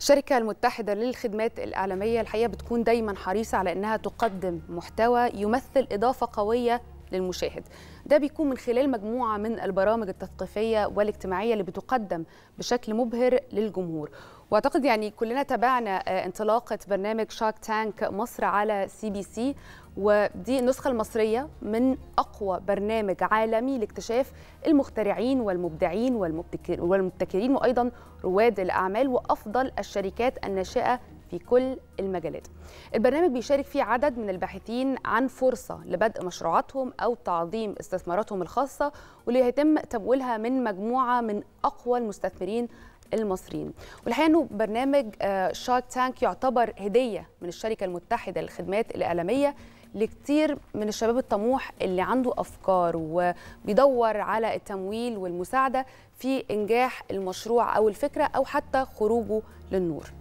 الشركة المتحدة للخدمات الإعلامية الحقيقة بتكون دايما حريصة على أنها تقدم محتوى يمثل إضافة قوية للمشاهد ده بيكون من خلال مجموعة من البرامج التثقيفية والاجتماعية اللي بتقدم بشكل مبهر للجمهور واعتقد يعني كلنا تابعنا آه، انطلاقه برنامج شارك تانك مصر على سي بي سي ودي النسخه المصريه من اقوى برنامج عالمي لاكتشاف المخترعين والمبدعين والمبتكرين وايضا رواد الاعمال وافضل الشركات الناشئه في كل المجالات البرنامج بيشارك فيه عدد من الباحثين عن فرصة لبدء مشروعاتهم أو تعظيم استثماراتهم الخاصة واللي هيتم تمويلها من مجموعة من أقوى المستثمرين المصريين والحقيقه انه برنامج شارك آه، تانك يعتبر هديه من الشركه المتحده للخدمات الاعلاميه لكتير من الشباب الطموح اللي عنده افكار وبيدور على التمويل والمساعده في انجاح المشروع او الفكره او حتى خروجه للنور